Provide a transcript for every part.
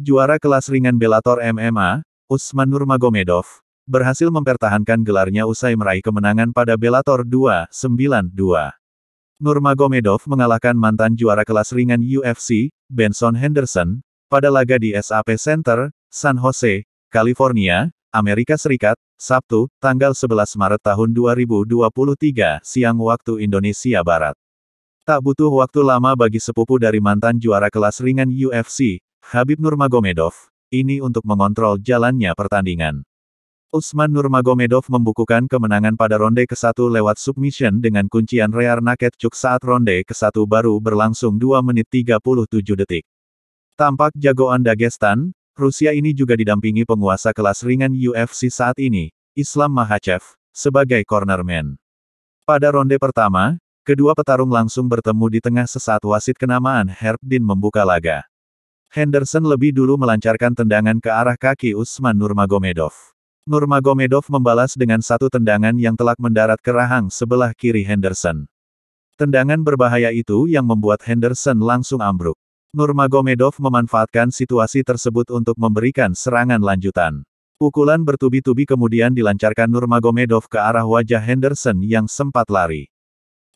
Juara kelas ringan Bellator MMA, Usman Nurmagomedov, berhasil mempertahankan gelarnya usai meraih kemenangan pada Bellator 292. Nurmagomedov mengalahkan mantan juara kelas ringan UFC, Benson Henderson, pada laga di SAP Center, San Jose, California, Amerika Serikat, Sabtu, tanggal 11 Maret tahun 2023, siang waktu Indonesia Barat. Tak butuh waktu lama bagi sepupu dari mantan juara kelas ringan UFC, Habib Nurmagomedov, ini untuk mengontrol jalannya pertandingan. Usman Nurmagomedov membukukan kemenangan pada ronde ke-1 lewat submission dengan kuncian rear naked choke saat ronde ke-1 baru berlangsung 2 menit 37 detik. Tampak jagoan Dagestan, Rusia ini juga didampingi penguasa kelas ringan UFC saat ini, Islam Mahachev, sebagai cornerman. Pada ronde pertama, kedua petarung langsung bertemu di tengah sesaat wasit kenamaan Herb Din membuka laga. Henderson lebih dulu melancarkan tendangan ke arah kaki Usman Nurmagomedov. Nurmagomedov membalas dengan satu tendangan yang telak mendarat ke rahang sebelah kiri Henderson. Tendangan berbahaya itu yang membuat Henderson langsung ambruk. Nurmagomedov memanfaatkan situasi tersebut untuk memberikan serangan lanjutan. Pukulan bertubi-tubi kemudian dilancarkan Nurmagomedov ke arah wajah Henderson yang sempat lari.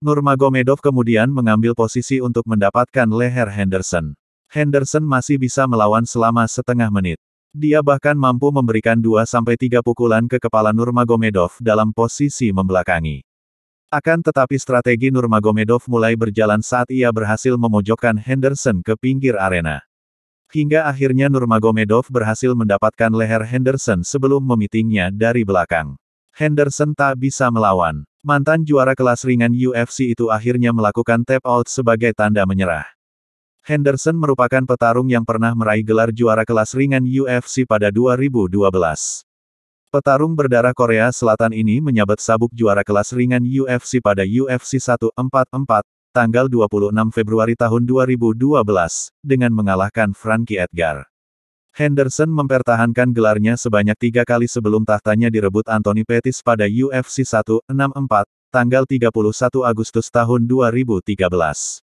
Nurmagomedov kemudian mengambil posisi untuk mendapatkan leher Henderson. Henderson masih bisa melawan selama setengah menit. Dia bahkan mampu memberikan 2-3 pukulan ke kepala Nurmagomedov dalam posisi membelakangi. Akan tetapi strategi Nurmagomedov mulai berjalan saat ia berhasil memojokkan Henderson ke pinggir arena. Hingga akhirnya Nurmagomedov berhasil mendapatkan leher Henderson sebelum memitingnya dari belakang. Henderson tak bisa melawan. Mantan juara kelas ringan UFC itu akhirnya melakukan tap out sebagai tanda menyerah. Henderson merupakan petarung yang pernah meraih gelar juara kelas ringan UFC pada 2012. Petarung berdarah Korea Selatan ini menyabet sabuk juara kelas ringan UFC pada UFC 144, tanggal 26 Februari tahun 2012, dengan mengalahkan Frankie Edgar. Henderson mempertahankan gelarnya sebanyak tiga kali sebelum tahtanya direbut Anthony Pettis pada UFC 164, tanggal 31 Agustus tahun 2013.